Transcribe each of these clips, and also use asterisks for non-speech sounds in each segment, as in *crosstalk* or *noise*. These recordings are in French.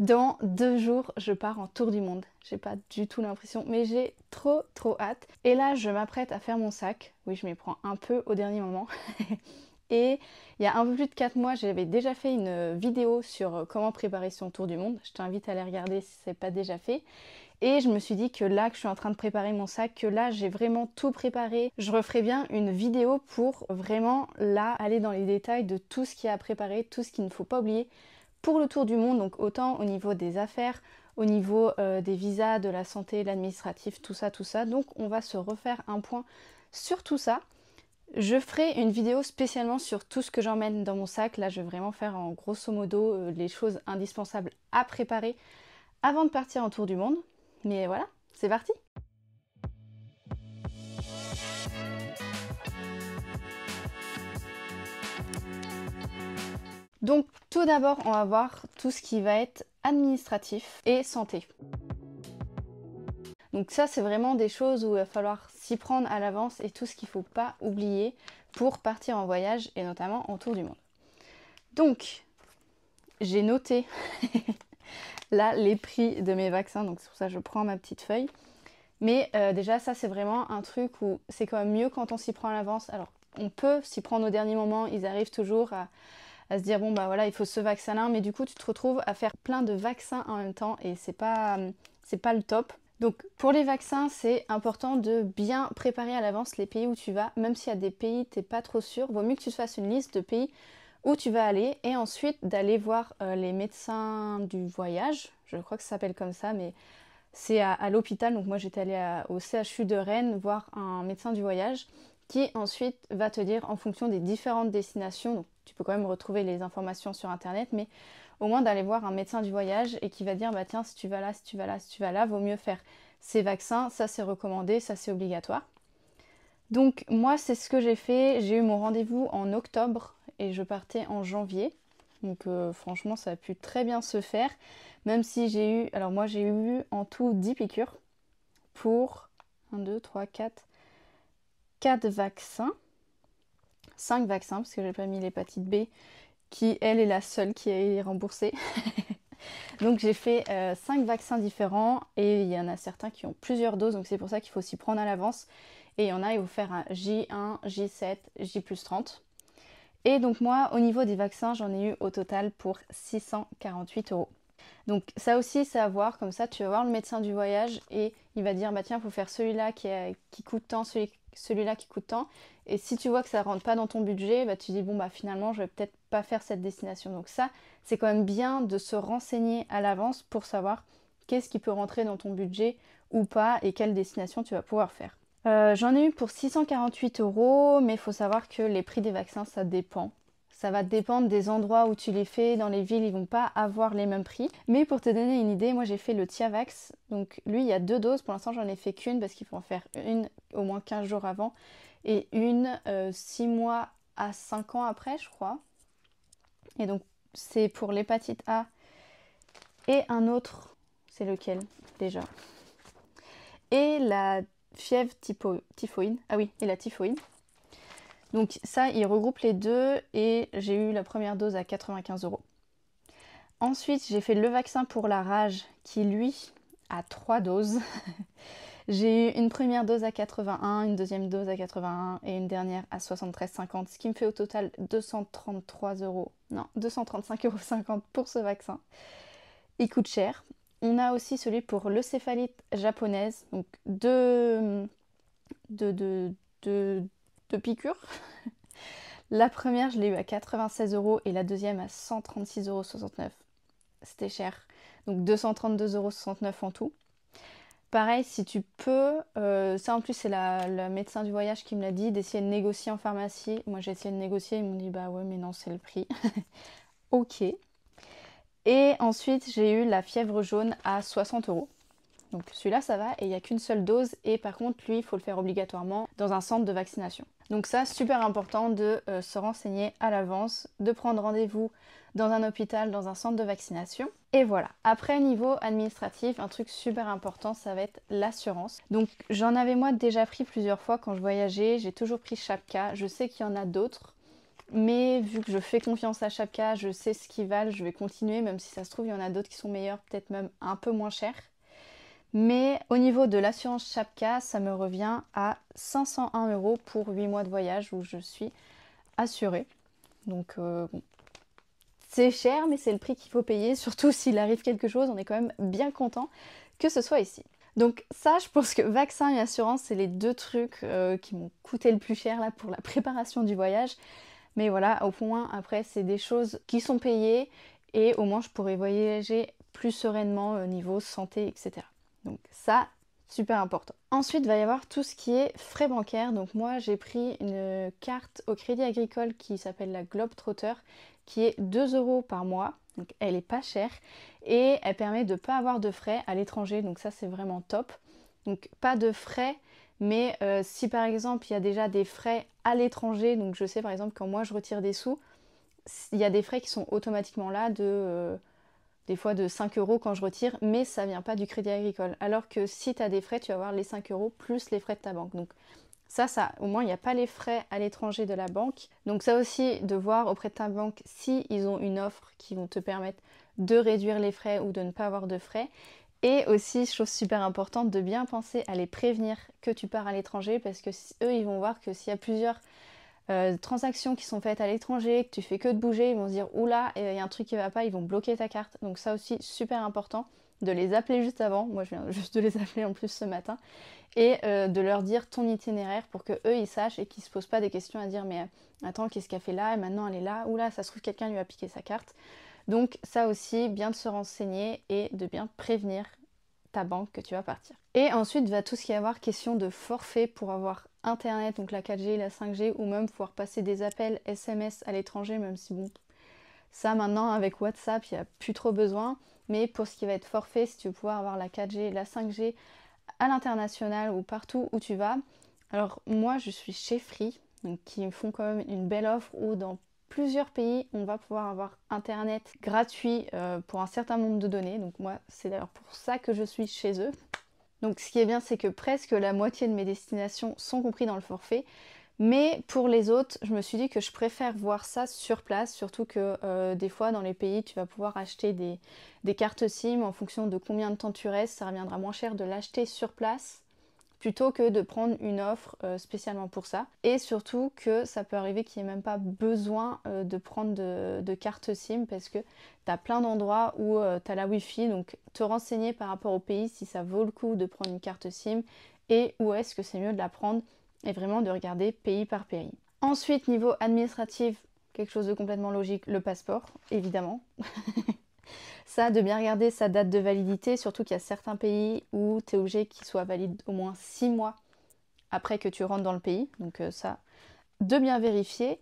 Dans deux jours, je pars en tour du monde. J'ai pas du tout l'impression, mais j'ai trop trop hâte. Et là, je m'apprête à faire mon sac. Oui, je m'y prends un peu au dernier moment. *laughs* Et il y a un peu plus de quatre mois, j'avais déjà fait une vidéo sur comment préparer son tour du monde. Je t'invite à aller regarder si ce n'est pas déjà fait. Et je me suis dit que là, que je suis en train de préparer mon sac, que là, j'ai vraiment tout préparé. Je referai bien une vidéo pour vraiment, là, aller dans les détails de tout ce qu'il y a à préparer, tout ce qu'il ne faut pas oublier pour le tour du monde, donc autant au niveau des affaires, au niveau euh, des visas, de la santé, l'administratif, tout ça, tout ça. Donc on va se refaire un point sur tout ça. Je ferai une vidéo spécialement sur tout ce que j'emmène dans mon sac. Là, je vais vraiment faire en grosso modo euh, les choses indispensables à préparer avant de partir en tour du monde. Mais voilà, c'est parti Donc tout d'abord, on va voir tout ce qui va être administratif et santé. Donc ça, c'est vraiment des choses où il va falloir s'y prendre à l'avance et tout ce qu'il ne faut pas oublier pour partir en voyage et notamment en tour du monde. Donc, j'ai noté *laughs* là les prix de mes vaccins, donc c'est pour ça que je prends ma petite feuille. Mais euh, déjà, ça c'est vraiment un truc où c'est quand même mieux quand on s'y prend à l'avance. Alors, on peut s'y prendre au dernier moment, ils arrivent toujours à, à se dire bon bah voilà il faut ce vaccin là mais du coup tu te retrouves à faire plein de vaccins en même temps et c'est pas pas le top. Donc pour les vaccins, c'est important de bien préparer à l'avance les pays où tu vas, même s'il y a des pays t'es pas trop sûr, vaut mieux que tu te fasses une liste de pays où tu vas aller et ensuite d'aller voir euh, les médecins du voyage, je crois que ça s'appelle comme ça mais c'est à, l'hôpital. Donc moi j'étais allée au CHU de Rennes voir un médecin du voyage qui ensuite va te dire en fonction des différentes destinations, donc tu peux quand même retrouver les informations sur internet, mais au moins d'aller voir un médecin du voyage et qui va dire bah tiens si tu vas là, si tu vas là, si tu vas là, vaut mieux faire ces vaccins, ça c'est recommandé, ça c'est obligatoire. Donc moi c'est ce que j'ai fait, j'ai eu mon rendez-vous en octobre et je partais en janvier. Donc euh, franchement ça a pu très bien se faire, même si j'ai eu, alors moi j'ai eu en tout 10 piqûres pour 1, 2, 3, 4, 4 vaccins, 5 vaccins, parce que j'ai pas mis l'hépatite B, qui elle est la seule qui est remboursée. *laughs* donc j'ai fait 5 euh, vaccins différents et il y en a certains qui ont plusieurs doses, donc c'est pour ça qu'il faut s'y prendre à l'avance. Et il y en a, il faut faire un J1, J7, J plus 30. Et donc moi, au niveau des vaccins, j'en ai eu au total pour 648 euros. Donc ça aussi, c'est à voir, comme ça tu vas voir le médecin du voyage et il va dire, bah tiens, il faut faire celui-là qui, qui coûte tant, celui qui celui-là qui coûte tant. Et si tu vois que ça rentre pas dans ton budget, bah, tu dis bon bah finalement je vais peut-être pas faire cette destination. Donc ça, c'est quand même bien de se renseigner à l'avance pour savoir qu'est-ce qui peut rentrer dans ton budget ou pas et quelle destination tu vas pouvoir faire. Euh, j'en ai eu pour 648 euros, mais il faut savoir que les prix des vaccins, ça dépend. Ça va dépendre des endroits où tu les fais. Dans les villes, ils vont pas avoir les mêmes prix. Mais pour te donner une idée, moi j'ai fait le Tiavax. Donc lui, il y a deux doses. Pour l'instant, j'en ai fait qu'une parce qu'il faut en faire une au moins 15 jours avant et une 6 euh, mois à 5 ans après, je crois. Et donc c'est pour l'hépatite A et un autre, c'est lequel déjà Et la fièvre typhoïne. typhoïde. Ah oui, et la typhoïde. Donc ça, il regroupe les deux et j'ai eu la première dose à 95 euros. Ensuite, j'ai fait le vaccin pour la rage qui, lui, a trois doses. *laughs* j'ai eu une première dose à 81, une deuxième dose à 81 et une dernière à 73,50, ce qui me fait au total 233 euros. Non, 235,50 euros pour ce vaccin. Il coûte cher. On a aussi celui pour l'encéphalite japonaise, donc deux, deux, deux de piqûres. *laughs* la première, je l'ai eu à 96 euros et la deuxième à 136,69 euros. C'était cher. Donc 232,69 euros en tout. Pareil, si tu peux, euh, ça en plus c'est le médecin du voyage qui me l'a dit, d'essayer de négocier en pharmacie. Moi j'ai essayé de négocier, ils m'ont dit bah ouais mais non c'est le prix. *laughs* ok. Et ensuite j'ai eu la fièvre jaune à 60 euros. Donc celui-là, ça va et il n'y a qu'une seule dose. Et par contre, lui, il faut le faire obligatoirement dans un centre de vaccination. Donc ça, super important de euh, se renseigner à l'avance, de prendre rendez-vous dans un hôpital, dans un centre de vaccination. Et voilà. Après, niveau administratif, un truc super important, ça va être l'assurance. Donc j'en avais moi déjà pris plusieurs fois quand je voyageais, j'ai toujours pris Chapka. Je sais qu'il y en a d'autres. Mais vu que je fais confiance à Chapka, je sais ce qu'ils valent, je vais continuer, même si ça se trouve, il y en a d'autres qui sont meilleurs, peut-être même un peu moins chers. Mais au niveau de l'assurance Chapka, ça me revient à 501 euros pour 8 mois de voyage où je suis assurée. Donc euh, c'est cher, mais c'est le prix qu'il faut payer, *laughs* surtout s'il arrive quelque chose, on est quand même bien content que ce soit ici. Donc ça, je pense que vaccin et assurance, c'est les deux trucs euh, qui m'ont coûté le plus cher là pour la *laughs* préparation du voyage. Mais voilà, au point après, c'est des choses qui sont payées et au moins je pourrais voyager plus sereinement au euh, niveau santé, etc. Donc ça, super important. Ensuite, il va y avoir tout ce qui est frais bancaires. Donc moi, j'ai pris une carte au Crédit Agricole qui s'appelle la Globe Trotter, qui est 2 euros par mois. Donc elle est pas chère et elle permet de ne pas avoir de frais à l'étranger. Donc ça, c'est vraiment top. Donc pas de frais. Mais euh, si par exemple il y a déjà des frais à l'étranger, donc je sais par exemple quand moi je retire des sous, il y a des frais qui sont automatiquement là de euh, des fois de 5 euros quand je retire, mais ça vient pas du crédit agricole. Alors que si tu as des frais, tu vas avoir les 5 euros plus les frais de ta banque. Donc ça, ça, au moins, il n'y a pas les frais à l'étranger de la banque. Donc ça aussi, de voir auprès de ta banque si ils ont une offre qui vont te permettre de réduire les frais ou de ne pas avoir de frais. Et aussi, chose super importante, de bien penser à les prévenir que tu pars à l'étranger parce que eux, ils vont voir que s'il y a plusieurs euh, transactions qui sont faites à l'étranger, que tu fais que de bouger, ils vont se dire oula, il y a un truc qui va pas, ils vont bloquer ta carte. Donc ça aussi super important de les appeler juste avant. Moi je viens *laughs* juste de les appeler en plus ce matin et euh, de leur dire ton itinéraire pour que eux ils sachent et qu'ils se posent pas des questions à dire mais attends qu'est-ce qu'elle fait là et maintenant elle est là oula, ça se trouve quelqu'un lui a piqué sa carte. Donc ça aussi bien de se renseigner et de bien prévenir ta banque que tu vas partir. Et ensuite va tout ce qui va avoir question de forfait pour avoir Internet, donc la 4G, la 5G, ou même pouvoir passer des appels SMS à l'étranger, même si bon, ça maintenant avec WhatsApp, il n'y a plus trop besoin. Mais pour ce qui va être forfait, si tu veux pouvoir avoir la 4G, la 5G à l'international ou partout où tu vas. Alors moi, je suis chez Free, donc qui font quand même une belle offre où dans plusieurs pays, on va pouvoir avoir Internet gratuit euh, pour un certain nombre de données. Donc moi, c'est d'ailleurs pour ça que je suis chez eux. Donc ce qui est bien, c'est que presque la moitié de mes destinations sont comprises dans le forfait. Mais pour les autres, je me suis dit que je préfère voir ça sur place, surtout que euh, des fois dans les pays, tu vas pouvoir acheter des, cartes SIM en fonction de combien de temps tu restes. Ça reviendra moins cher de l'acheter sur place plutôt que de prendre une offre euh, spécialement pour ça. Et surtout que ça peut arriver qu'il n'y ait même pas besoin euh, de prendre de, carte SIM parce que tu as plein d'endroits où euh, tu as la Wi-Fi, donc te renseigner par rapport au pays si ça vaut le coup de prendre une carte SIM et où est-ce que c'est mieux de la prendre et vraiment de regarder pays par pays. Ensuite, niveau administratif, quelque chose de complètement logique, le passeport, évidemment. *laughs* Ça, de bien regarder sa date de validité, surtout qu'il y a certains pays où tu es obligé qu'il soit valide au moins 6 mois après que tu rentres dans le pays. Donc euh, ça, de bien vérifier.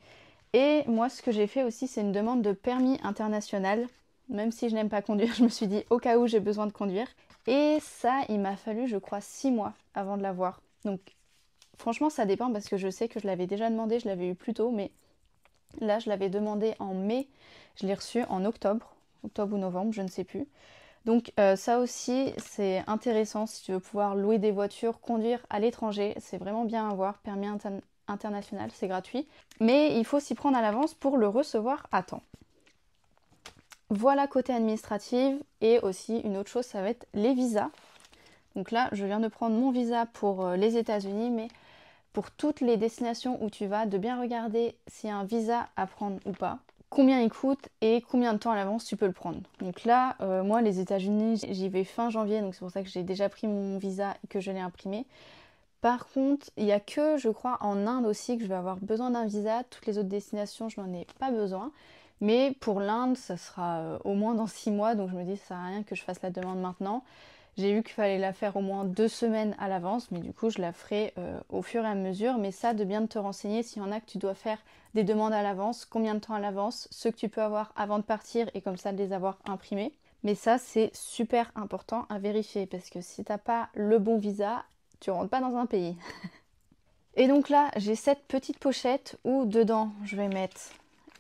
Et moi, ce que j'ai fait aussi, c'est une demande de permis international. Même si je n'aime pas conduire, *laughs* je me suis dit au cas où j'ai besoin de conduire. Et ça, il m'a fallu, je crois, 6 mois avant de l'avoir. Donc franchement, ça dépend parce que je sais que je l'avais déjà demandé, je l'avais eu plus tôt, mais là, je l'avais demandé en mai, je l'ai reçu en octobre octobre ou novembre, je ne sais plus. Donc euh, ça aussi, c'est intéressant si tu veux pouvoir louer des voitures, conduire à l'étranger, c'est vraiment bien à voir, permis international, c'est gratuit. Mais il faut s'y prendre à l'avance pour le recevoir à temps. Voilà côté administratif et aussi une autre chose, ça va être les visas. Donc là, je viens de prendre mon visa pour euh, les États-Unis, mais pour toutes les destinations où tu vas, de bien regarder s'il y a un visa à prendre ou pas combien il coûte et combien de temps à l'avance tu peux le prendre. Donc là, euh, moi, les États-Unis, j'y vais fin janvier, donc c'est pour ça que j'ai déjà pris mon visa et que je l'ai imprimé. Par contre, il n'y a que, je crois, en Inde aussi que je vais avoir besoin d'un visa. Toutes les autres destinations, je n'en ai pas besoin. Mais pour l'Inde, ça sera euh, au moins dans 6 mois, donc je me dis, ça sert à rien que je fasse la demande maintenant. J'ai vu qu'il fallait la faire au moins deux semaines à l'avance, mais du coup je la ferai euh, au fur et à mesure. Mais ça, de bien te renseigner s'il y en a que tu dois faire des demandes à l'avance, combien de temps à l'avance, ce que tu peux avoir avant de partir et comme ça de les avoir imprimés. Mais ça, c'est super important à vérifier parce que si t'as pas le bon visa, tu rentres pas dans un pays. *laughs* et donc là, j'ai cette petite pochette où dedans, je vais mettre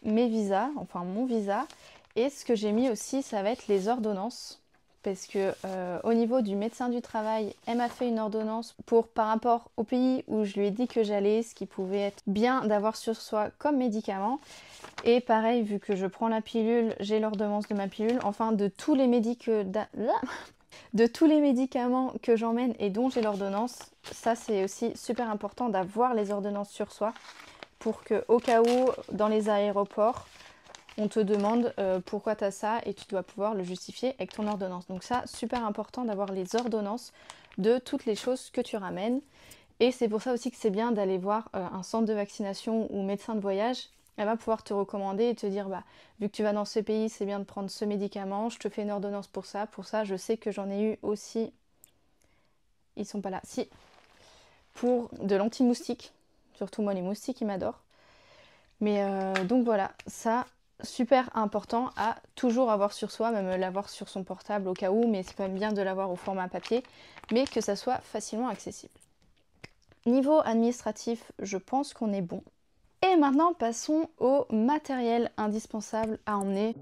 mes visas, enfin mon visa, et ce que j'ai mis aussi, ça va être les ordonnances parce que euh, au niveau du médecin du travail, elle m'a fait une ordonnance pour par rapport au pays où je lui ai dit que j'allais, ce qui pouvait être bien d'avoir sur soi comme médicament. Et pareil, vu que je prends la pilule, j'ai l'ordonnance de ma pilule, enfin de tous les euh, de tous les médicaments que j'emmène et dont j'ai l'ordonnance, ça c'est aussi super important d'avoir les ordonnances sur soi pour que au cas où dans les aéroports, on te demande euh, pourquoi tu as ça et tu dois pouvoir le justifier avec ton ordonnance. Donc ça, super important d'avoir les ordonnances de toutes les choses que tu ramènes. Et c'est pour ça aussi que c'est bien d'aller voir euh, un centre de vaccination ou médecin de voyage. Elle va pouvoir te recommander et te dire, bah, vu que tu vas dans ce pays, c'est bien de prendre ce médicament, je te fais une ordonnance pour ça, pour ça, je sais que j'en ai eu aussi. Ils sont pas là. Si. Pour de l'anti-moustique. Surtout moi, les moustiques, ils m'adorent. Mais euh, donc voilà, ça, super important à toujours avoir sur soi, même l'avoir sur son portable au cas où, mais c'est quand même bien de l'avoir au format papier, mais que ça soit facilement accessible. Niveau administratif, je pense qu'on est bon. Et maintenant, passons au matériel indispensable à emmener.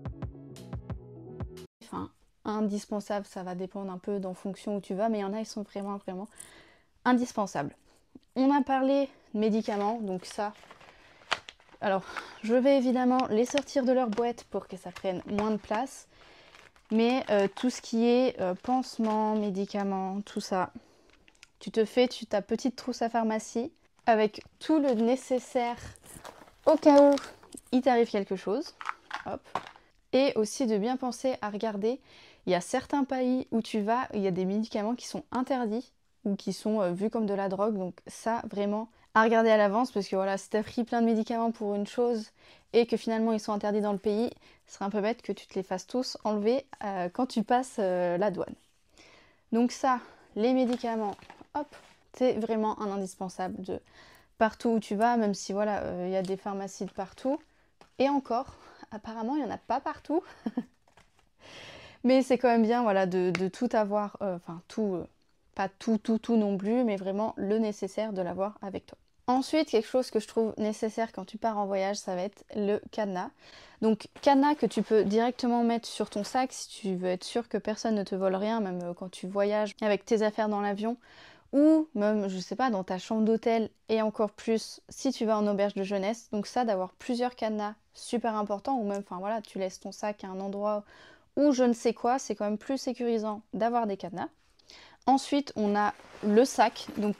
Enfin, indispensable, ça va dépendre un peu dans fonction où tu vas, mais il y en a, ils sont vraiment, vraiment indispensables. On a parlé médicaments, donc ça, alors, je vais évidemment les sortir de leur boîte pour que ça prenne moins de place. Mais euh, tout ce qui est euh, pansements, médicaments, tout ça, tu te fais ta petite trousse à pharmacie avec tout le nécessaire au cas où il t'arrive quelque chose. Hop. Et aussi de bien penser à regarder. Il y a certains pays où tu vas, il y a des médicaments qui sont interdits ou qui sont euh, vus comme de la drogue. Donc ça, vraiment, à regarder à l'avance parce que voilà, si t'as pris plein de médicaments pour une chose et que finalement ils sont interdits dans le pays, ce serait un peu bête que tu te les fasses tous enlever euh, quand tu passes euh, la douane. Donc ça, les médicaments, hop, c'est vraiment un indispensable de partout où tu vas, même si voilà, euh, il y a des pharmacies de partout. Et encore, apparemment, il n'y en a pas partout. *laughs* mais c'est quand même bien voilà, de tout avoir, enfin tout, pas tout, tout, tout non plus, mais vraiment le nécessaire de l'avoir avec toi. Ensuite, quelque chose que je trouve nécessaire quand tu pars en voyage, ça va être le cadenas. Donc cadenas que tu peux directement mettre sur ton sac si tu veux être sûr que personne ne te vole rien, même euh, quand tu voyages avec tes affaires dans l'avion, ou même, je sais pas, dans ta chambre d'hôtel et encore plus si tu vas en auberge de jeunesse. Donc ça, d'avoir plusieurs cadenas, super important, ou même, enfin voilà, tu laisses ton sac à un endroit ou je ne sais quoi, c'est quand même plus sécurisant d'avoir des cadenas. Ensuite, on a le sac. Donc,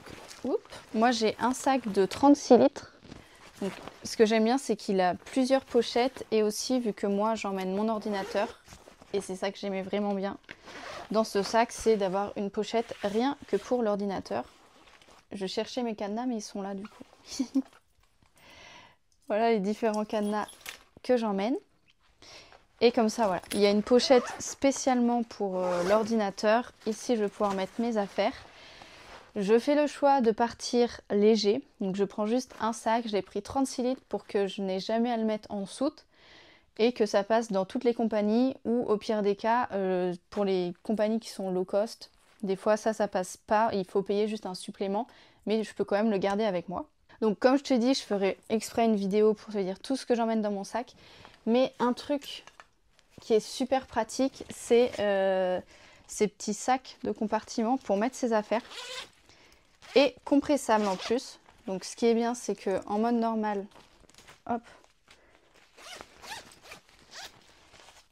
moi j'ai un sac de 36 litres. ce que j'aime bien, c'est qu'il a plusieurs pochettes et aussi, vu que moi j'emmène mon ordinateur, et c'est ça que j'aimais vraiment bien dans ce sac, c'est d'avoir une pochette rien que pour l'ordinateur. Je cherchais mes cadenas, mais ils sont là du coup. *laughs* voilà les différents cadenas que j'emmène. Et comme ça, voilà. Il y a une pochette spécialement pour euh, l'ordinateur. Ici, je vais pouvoir mettre mes affaires. Je fais le choix de partir léger. Donc, je prends juste un sac. J'ai pris 36 litres pour que je n'ai jamais à le mettre en soute et que ça passe dans toutes les compagnies ou au pire des cas, euh, pour les compagnies qui sont low cost, des fois ça, ça passe pas. Il faut payer juste un supplément, mais je peux quand même le garder avec moi. Donc, comme je te dis, je ferai exprès une vidéo pour te dire tout ce que j'emmène dans mon sac. Mais un truc qui est super pratique, c'est euh, ces petits sacs de compartiment. pour mettre ses affaires. Et compressable en plus. Donc ce qui est bien, c'est que en mode normal, hop,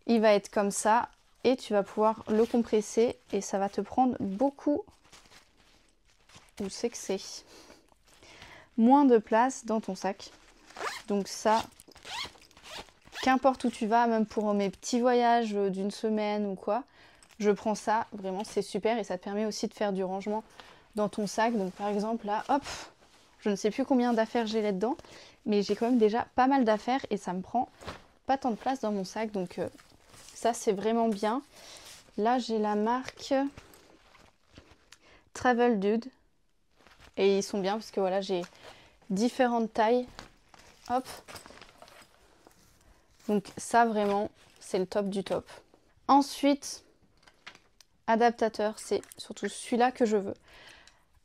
il va être comme ça et tu vas pouvoir le compresser et ça va te prendre beaucoup où c'est que c'est moins de place dans ton sac. Donc ça, qu'importe où tu vas, même pour mes petits voyages euh, d'une semaine ou quoi, je prends ça, vraiment c'est super et ça te permet aussi de faire du rangement dans ton sac. Donc par exemple là, hop, je ne sais plus combien d'affaires j'ai là-dedans, mais j'ai quand même déjà pas mal d'affaires et ça me prend pas tant de place dans mon sac. Donc euh, ça c'est vraiment bien. Là j'ai la marque Travel Dude et ils sont bien parce que voilà j'ai différentes tailles. Hop, donc ça vraiment, c'est le top du top. Ensuite, adaptateur, c'est surtout celui-là que je veux.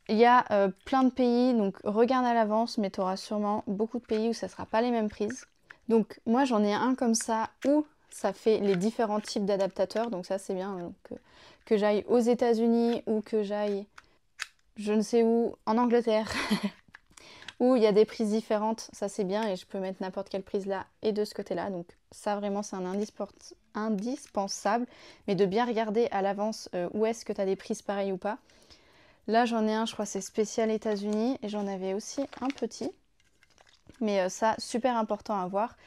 Il y a euh, plein de pays, donc regarde à l'avance, mais tu auras sûrement beaucoup de pays où ça ne sera pas les mêmes prises. Donc moi j'en ai un comme ça où ça fait les différents types d'adaptateurs, donc ça c'est bien que, euh, que j'aille aux États-Unis ou que j'aille je ne sais où, en Angleterre, *laughs* où il y a des prises différentes, ça c'est bien, et je peux mettre n'importe quelle prise là et de ce côté-là. Donc ça vraiment c'est un indispensable, mais de bien regarder à l'avance euh, où est-ce que tu as des prises pareilles ou pas. Là j'en ai un, je crois c'est spécial États-Unis, et j'en avais aussi un petit. Mais euh, ça, super important à voir.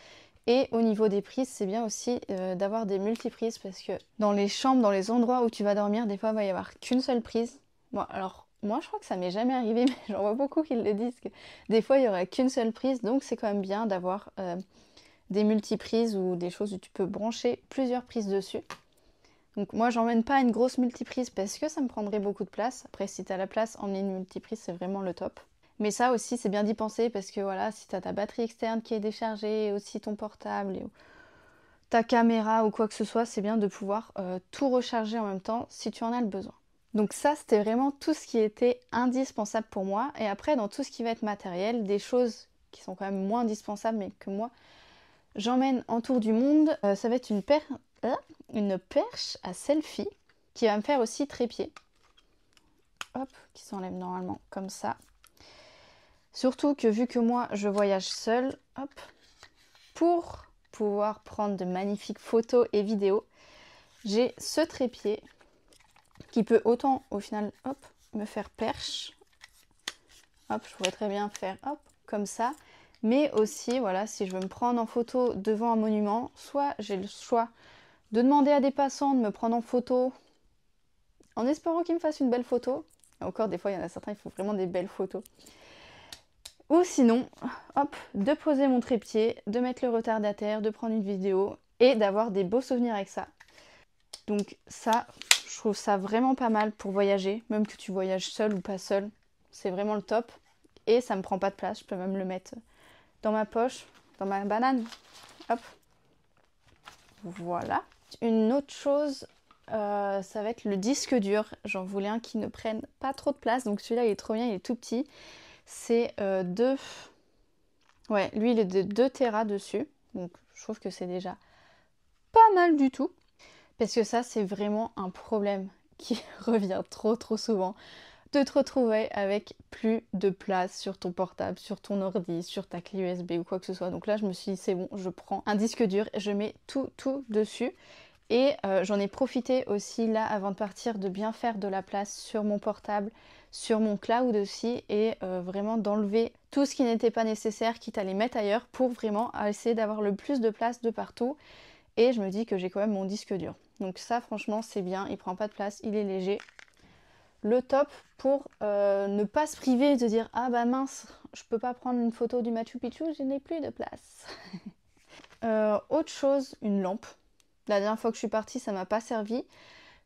Et au niveau des prises, c'est bien aussi euh, d'avoir des multiprises parce que dans les chambres, dans les endroits où tu vas dormir, des fois il va y avoir qu'une seule prise. Bon, alors moi, je crois que ça m'est jamais arrivé, *laughs* mais j'en vois beaucoup qui le disent. Que des fois, il n'y aurait qu'une seule prise, donc c'est quand même bien d'avoir euh, des multiprises ou des choses où tu peux brancher plusieurs prises dessus. Donc moi, j'emmène pas une grosse multiprise parce que ça me prendrait beaucoup de place. Après, si tu as la place, emmener une multiprise, c'est vraiment le top. Mais ça aussi, c'est bien d'y penser parce que voilà, si tu as ta batterie externe qui est déchargée, aussi ton portable, et ta caméra ou quoi que ce soit, c'est bien de pouvoir euh, tout recharger en même temps si tu en as le besoin. Donc ça, c'était vraiment tout ce qui était indispensable pour moi. Et après, dans tout ce qui va être matériel, des choses qui sont quand même moins indispensables, mais que moi, j'emmène en tour du monde. Euh, ça va être une, hein, une perche à selfie qui va me faire aussi trépied. Hop, qui s'enlève normalement comme ça. Surtout que vu que moi, je voyage seule, hop, pour pouvoir prendre de magnifiques photos et vidéos, j'ai ce trépied qui peut autant au final hop, me faire perche. je pourrais très bien faire hop comme ça. Mais aussi, voilà, si je veux me prendre en photo devant un monument, soit j'ai le choix de demander à des passants de me prendre en photo en espérant qu'ils me fassent une belle photo. Encore des fois, il y en a certains, il font vraiment des belles photos. Ou sinon, hop, de poser mon trépied, de mettre le retardataire, de prendre une vidéo et d'avoir des beaux souvenirs avec ça. Donc ça, je trouve ça vraiment pas mal pour voyager, même que tu voyages seul ou pas seul. C'est vraiment le top. Et ça me prend pas de place, je peux même le mettre dans ma poche, dans ma banane. Hop. Voilà. Une autre chose, euh, ça va être le disque dur. J'en voulais un qui ne prenne pas trop de place. Donc celui-là, il est trop bien, il est tout petit. C'est euh, deux... Ouais, lui, il est de 2 Tera dessus. Donc je trouve que c'est déjà pas mal du tout. Parce que ça, c'est vraiment un problème qui *laughs* revient trop trop souvent de te retrouver avec plus de place sur ton portable, sur ton ordi, sur ta clé USB ou quoi que ce soit. Donc là, je me suis dit, c'est bon, je prends un disque dur, et je mets tout, tout dessus. Et euh, j'en ai profité aussi là avant de partir de bien faire de la place sur mon portable, sur mon cloud aussi et euh, vraiment d'enlever tout ce qui n'était pas nécessaire, quitte à les mettre ailleurs pour vraiment essayer d'avoir le plus de place de partout. Et je me dis que j'ai quand même mon disque dur. Donc ça franchement c'est bien, il prend pas de place, il est léger. Le top pour euh, ne pas se priver de dire ah bah mince, je peux pas prendre une photo du Machu Picchu, je n'ai plus de place. *laughs* Euh, autre chose, une lampe. La dernière fois que je suis partie, ça m'a pas servi.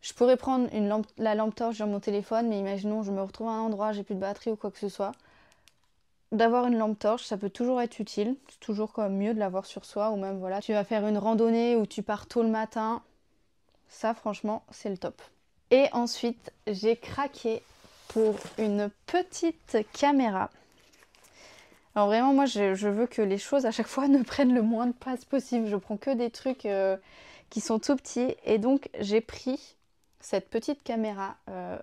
Je pourrais prendre une lampe, la lampe torche dans mon téléphone, mais imaginons je me retrouve à un endroit, j'ai plus de batterie ou quoi que ce soit. D'avoir une lampe torche, ça peut toujours être utile. C'est toujours quand même mieux de l'avoir sur soi ou même voilà, tu vas faire une randonnée ou tu pars tôt le matin, ça, franchement, c'est le top. Et ensuite, j'ai craqué pour une petite caméra. Alors vraiment, moi, je, veux que les choses à chaque fois *laughs* ne prennent le moins de place possible. Je prends que des trucs euh, qui sont tout petits. Et donc, j'ai pris cette petite caméra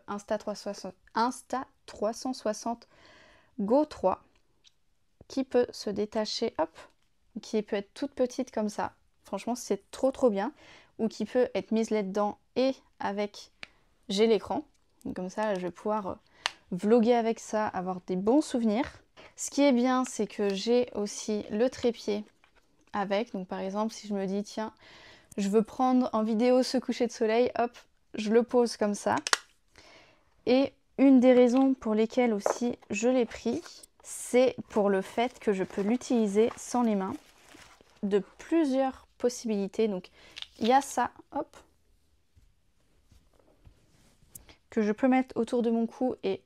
Insta360, euh, Insta 360 Go 3 qui peut se détacher, hop, qui peut être toute petite comme ça. Franchement, c'est trop trop bien ou qui peut être mise là-dedans et avec j'ai l'écran. Comme ça, je vais pouvoir euh, vloguer avec ça, avoir des bons souvenirs. Ce qui est bien, c'est que j'ai aussi le trépied avec. Donc par exemple, si je me dis, tiens, je veux prendre en vidéo ce coucher de soleil, hop, je le pose comme ça. Et une des raisons pour lesquelles aussi je l'ai pris, c'est pour le fait que je peux l'utiliser sans les mains de plusieurs donc il y a ça, hop, que je peux mettre autour de mon cou et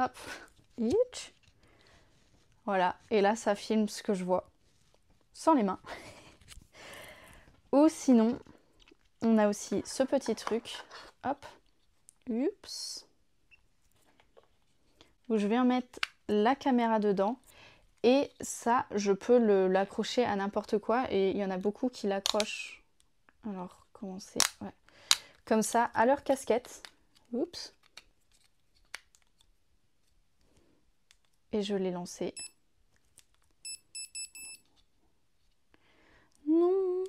hop, Voilà, et là ça filme ce que je vois sans les mains. *laughs* Ou sinon, on a aussi ce petit truc, hop, oups, où je viens mettre la caméra dedans et ça, je peux l'accrocher à n'importe quoi. Et il y en a beaucoup qui l'accrochent. Alors, comment Comme ça, à leur casquette. Oups. Et je l'ai lancé. Non.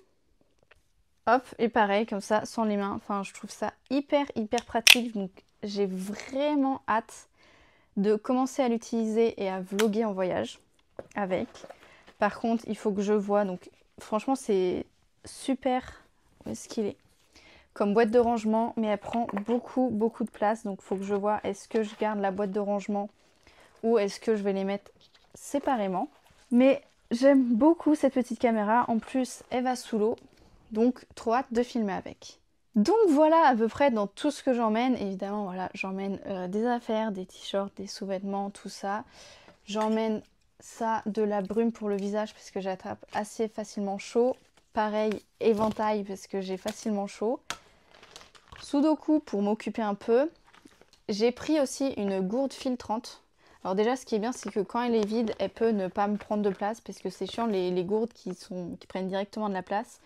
Hop, et pareil, comme ça, sans les mains. Enfin, je trouve ça hyper, hyper pratique. Donc, j'ai vraiment hâte de commencer à l'utiliser et à vloguer en voyage avec. Par contre, il faut que je vois. Donc, franchement, c'est super. Où est-ce qu'il est Comme boîte de rangement, mais elle prend beaucoup, beaucoup de place. Donc, il faut que je vois est-ce que je garde la boîte de rangement ou est-ce que je vais les mettre séparément. Mais j'aime beaucoup cette petite caméra. En plus, elle va sous l'eau. Donc, trop hâte de filmer avec. Donc voilà à peu près dans tout ce que j'emmène. Évidemment, voilà, j'emmène euh, des affaires, des t-shirts, des sous-vêtements, tout ça. J'emmène ça, de la brume pour le visage parce que j'attrape assez facilement chaud. Pareil, éventail parce que j'ai facilement chaud. Sudoku pour m'occuper un peu. J'ai pris aussi une gourde filtrante. Alors déjà, ce qui est bien, c'est que quand elle est vide, elle peut ne pas me prendre de place parce que c'est chiant les, gourdes qui, sont, qui prennent directement de la place.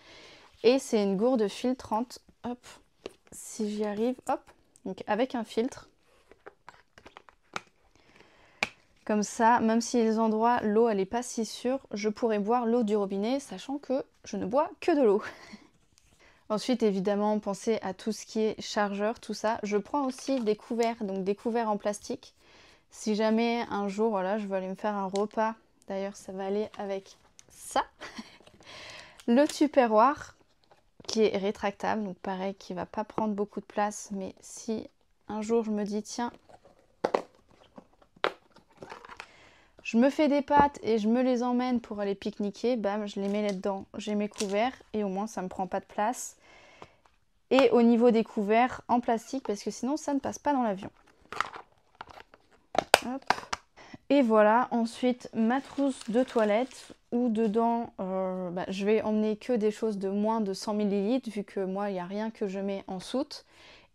Et c'est une gourde filtrante. Hop, si j'y arrive, hop. Donc avec un filtre Comme ça, même si les endroits, l'eau, elle n'est pas si sûre, je pourrais boire l'eau du robinet, sachant que je ne bois que de l'eau. *laughs* Ensuite, évidemment, pensez à tout ce qui est chargeur, tout ça. Je prends aussi des couverts, donc des couverts en plastique. Si jamais un jour, voilà, je veux aller me faire un repas, d'ailleurs, ça va aller avec ça. *laughs* Le tupperware qui est rétractable, donc pareil, qui va pas prendre beaucoup de place, mais si un jour je me dis tiens, je me fais des pâtes et je me les emmène pour aller pique-niquer, bam, je les mets là-dedans, j'ai mes couverts et au moins ça ne me prend pas de place. Et au niveau des couverts en plastique parce que sinon ça ne passe pas dans l'avion. Et voilà, ensuite ma trousse de toilette où dedans euh, bah, je vais emmener que des choses de moins de 100 ml vu que moi il n'y a rien que je mets en soute.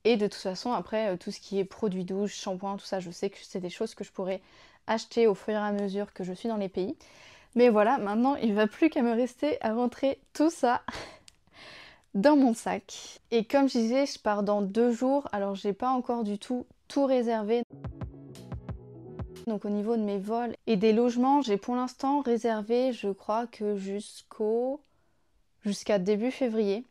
Et de toute façon après euh, tout ce qui est produits douche, shampoing, tout ça je sais que c'est des choses que je pourrais acheter au fur et à mesure que je suis dans les pays. Mais voilà, maintenant il ne va plus qu'à me rester à rentrer tout ça *laughs* dans mon sac. Et comme je disais, je pars dans deux jours, alors j'ai pas encore du tout tout réservé. Donc au niveau de mes vols et des logements, j'ai pour l'instant réservé, je crois que jusqu'au jusqu'à début février.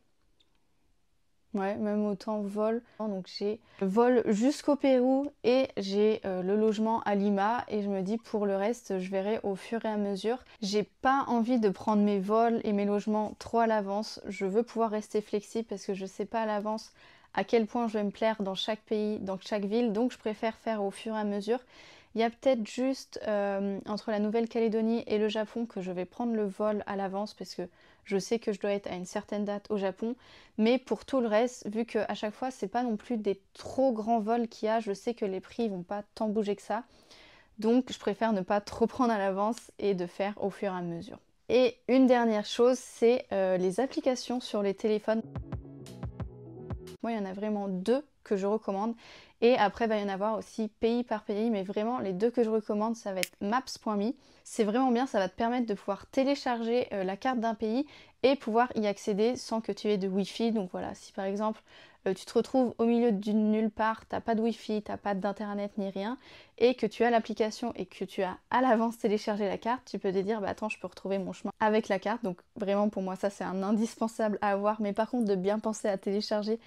Ouais, même autant vol. Donc j'ai vol jusqu'au Pérou et j'ai euh, le logement à Lima et je me dis pour le reste je verrai au fur et à mesure. J'ai pas envie de prendre mes vols et mes logements trop à l'avance. Je veux pouvoir rester flexible parce que je sais pas à l'avance à quel point je vais me plaire dans chaque pays, dans chaque ville. Donc je préfère faire au fur et à mesure. Il y a peut-être juste euh, entre la Nouvelle-Calédonie et le Japon que je vais prendre le vol à l'avance parce que je sais que je dois être à une certaine date au Japon, mais pour tout le reste, vu que à chaque fois c'est pas non plus des trop grands vols qu'il y a, je sais que les prix vont pas tant bouger que ça. Donc je préfère ne pas trop *laughs* prendre à l'avance et de faire au fur et à mesure. Et une dernière chose, c'est euh, les applications sur les téléphones il y en a vraiment deux que je recommande. Et après, il va y en avoir aussi pays par pays, mais vraiment, les deux que je recommande, ça va être maps.me. C'est vraiment bien, ça va te permettre de pouvoir télécharger euh, la carte d'un pays et pouvoir y accéder sans que tu aies de wifi Donc voilà, si par exemple euh, tu te retrouves au milieu d'une nulle part, t'as pas de wifi, fi t'as pas d'internet ni rien, et que tu as l'application et que tu as à l'avance téléchargé la carte, tu peux te dire bah attends je peux retrouver mon chemin avec la carte. Donc vraiment pour moi ça c'est un indispensable à avoir, mais par contre de bien penser à télécharger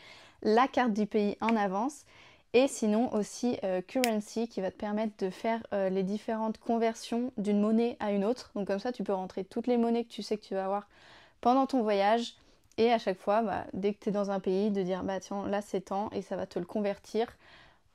la carte du pays en avance et sinon aussi euh, currency qui va te permettre de faire euh, les différentes conversions d'une monnaie à une autre. Donc comme ça tu peux rentrer toutes les monnaies que tu sais que tu vas avoir pendant ton voyage et à chaque fois bah, dès que tu es dans un pays de dire bah tiens là c'est temps et ça va te le convertir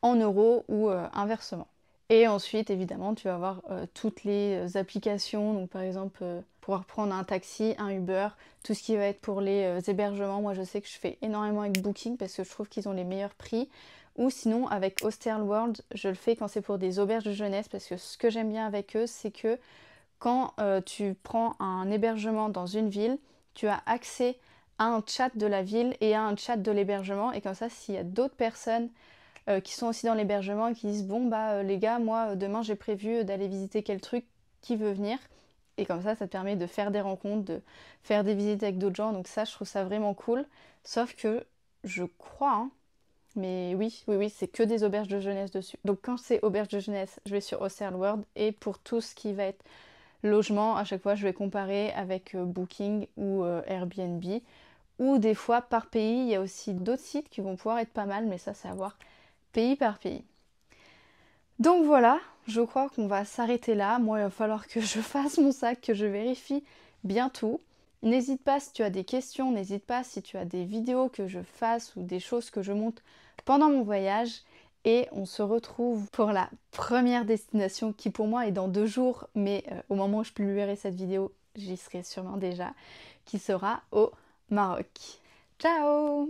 en euros ou euh, inversement. Et ensuite, évidemment, tu vas avoir euh, toutes les euh, applications, donc par exemple, euh, pouvoir prendre un taxi, un Uber, tout ce qui va être pour les hébergements. Moi, je sais que je fais énormément avec Booking parce que je trouve qu'ils ont les meilleurs prix. Ou sinon, avec Hostelworld World, je le fais quand c'est pour des auberges de jeunesse parce que ce que j'aime bien avec eux, c'est que quand tu prends un hébergement dans une ville, tu as accès à un chat de la ville et à un chat de l'hébergement. Et comme ça, s'il y a d'autres personnes euh, qui sont aussi dans l'hébergement et qui disent bon bah euh, les gars moi euh, demain j'ai prévu d'aller visiter quel truc, qui veut venir. Et comme ça, ça te permet de faire des rencontres, de faire des visites avec d'autres gens. Donc ça, je trouve ça vraiment cool. Sauf que je crois, hein, mais oui, oui, oui, c'est que des auberges de jeunesse dessus. Donc quand c'est auberge de jeunesse, je vais sur Hostel World. Et pour tout ce qui va être logement, à chaque fois, je vais comparer avec Booking ou Airbnb. Ou des fois, par pays, il y a aussi d'autres sites qui vont pouvoir être pas mal, mais ça, c'est à voir pays par pays. Donc voilà, je crois qu'on va s'arrêter là. Moi, il va falloir que je *laughs* fasse mon sac, que je vérifie bien tout. N'hésite pas si tu as des questions, n'hésite pas si tu as des vidéos que je fasse ou des choses que je monte pendant mon voyage. Et on se retrouve pour la première destination qui pour moi est dans deux jours, mais euh, au moment où je publierai cette vidéo, j'y serai sûrement déjà, qui sera au Maroc. Ciao